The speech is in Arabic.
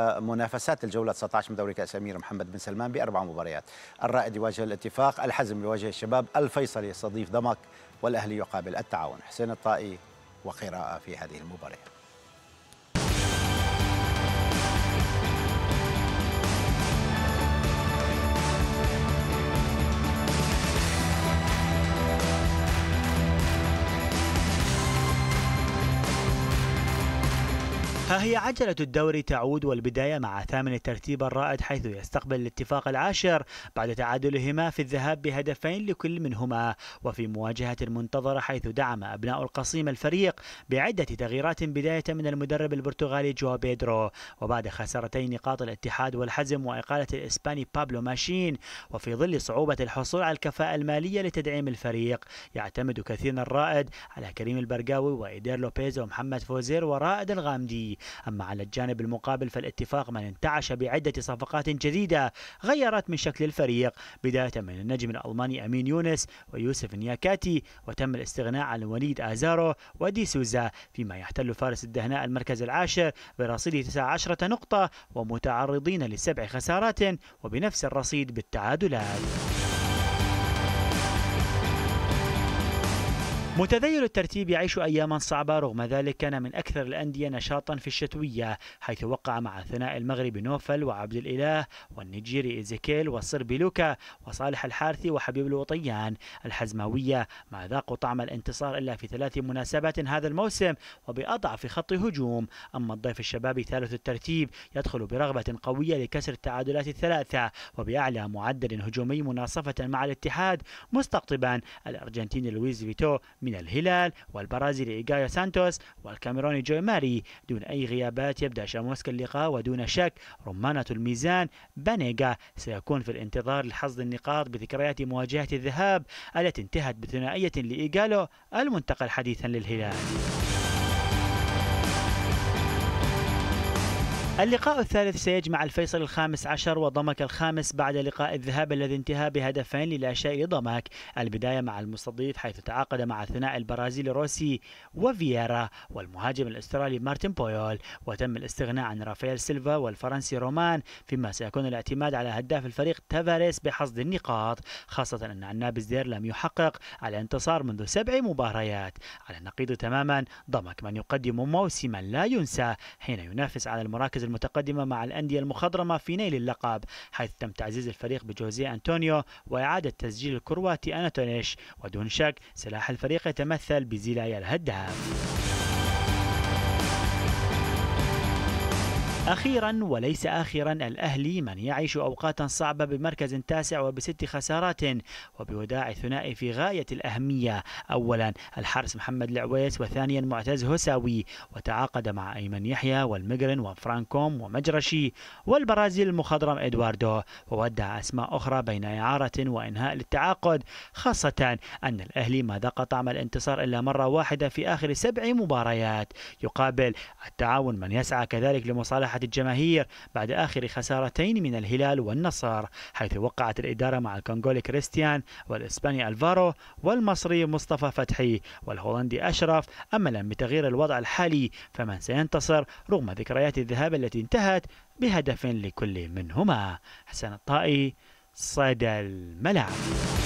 منافسات الجولة 19 من دوري كأس أمير محمد بن سلمان بأربع مباريات الرائد يواجه الاتفاق الحزم يواجه الشباب الفيصلي يستضيف ضمك والأهلي يقابل التعاون حسين الطائي وقراءة في هذه المباريات ها هي عجلة الدوري تعود والبداية مع ثامن الترتيب الرائد حيث يستقبل الاتفاق العاشر بعد تعادلهما في الذهاب بهدفين لكل منهما وفي مواجهة منتظرة حيث دعم أبناء القصيم الفريق بعدة تغييرات بداية من المدرب البرتغالي جوا بيدرو وبعد خسارتي نقاط الاتحاد والحزم وإقالة الإسباني بابلو ماشين وفي ظل صعوبة الحصول على الكفاءة المالية لتدعيم الفريق يعتمد كثيرا الرائد على كريم البرقاوي وإيدير لوبيز ومحمد فوزير ورائد الغامدي أما على الجانب المقابل فالاتفاق من انتعش بعدة صفقات جديدة غيرت من شكل الفريق بداية من النجم الألماني أمين يونس ويوسف نياكاتي وتم الاستغناء عن وليد آزارو ودي سوزا فيما يحتل فارس الدهناء المركز العاشر برصيد 19 نقطة ومتعرضين لسبع خسارات وبنفس الرصيد بالتعادلات متذيل الترتيب يعيش أياما صعبة رغم ذلك كان من أكثر الأندية نشاطا في الشتوية حيث وقع مع ثناء المغرب نوفل وعبد الإله والنيجيري إيزيكيل والصربي لوكا وصالح الحارثي وحبيب الوطيان الحزماوية ما ذاقوا طعم الانتصار إلا في ثلاث مناسبات هذا الموسم وبأضعف خط هجوم أما الضيف الشبابي ثالث الترتيب يدخل برغبة قوية لكسر التعادلات الثلاثة وبأعلى معدل هجومي مناصفة مع الاتحاد مستقطبا الأرجنتيني لويز فيتو من الهلال والبرازيلي إيغايو سانتوس والكاميروني جوي ماري دون أي غيابات يبدأ شاموسك اللقاء ودون شك رمانة الميزان بانيغا سيكون في الانتظار لحصد النقاط بذكريات مواجهة الذهاب التي انتهت بثنائية لإيغالو المنتقل حديثا للهلال اللقاء الثالث سيجمع الفيصل الخامس عشر وضمك الخامس بعد لقاء الذهاب الذي انتهى بهدفين شيء ضمك البداية مع المستضيف حيث تعاقد مع الثنائي البرازيلي روسي وفييرا والمهاجم الاسترالي مارتن بويول وتم الاستغناء عن رافائيل سيلفا والفرنسي رومان فيما سيكون الاعتماد على هداف الفريق تافاريس بحصد النقاط خاصة أن عنابس دير لم يحقق الانتصار منذ سبع مباريات على النقيض تماما ضمك من يقدم موسما لا ينسى حين ينافس على المراكز المتقدمة مع الأندية المخضرمة في نيل اللقب حيث تم تعزيز الفريق بجوزي أنتونيو وإعادة تسجيل الكرواتي أناتونيش ودون شك سلاح الفريق يتمثل بزيلايا الهداف أخيرا وليس آخرا الأهلي من يعيش أوقاتا صعبة بمركز تاسع وبست خسارات وبوداع ثنائي في غاية الأهمية أولا الحارس محمد العويس وثانيا معتز هساوي وتعاقد مع أيمن يحيى والمجرن وفرانكوم ومجرشي والبرازيل المخضرم إدواردو وودع أسماء أخرى بين إعارة وإنهاء للتعاقد خاصة أن الأهلي ما ذاق طعم الانتصار إلا مرة واحدة في آخر سبع مباريات يقابل التعاون من يسعى كذلك لمصالحة فرحت الجماهير بعد آخر خسارتين من الهلال والنصر حيث وقعت الإدارة مع الكونغولي كريستيان والإسباني ألفارو والمصري مصطفى فتحي والهولندي أشرف أملا بتغيير الوضع الحالي فمن سينتصر رغم ذكريات الذهاب التي انتهت بهدف لكل منهما حسن الطائي صدى الملعب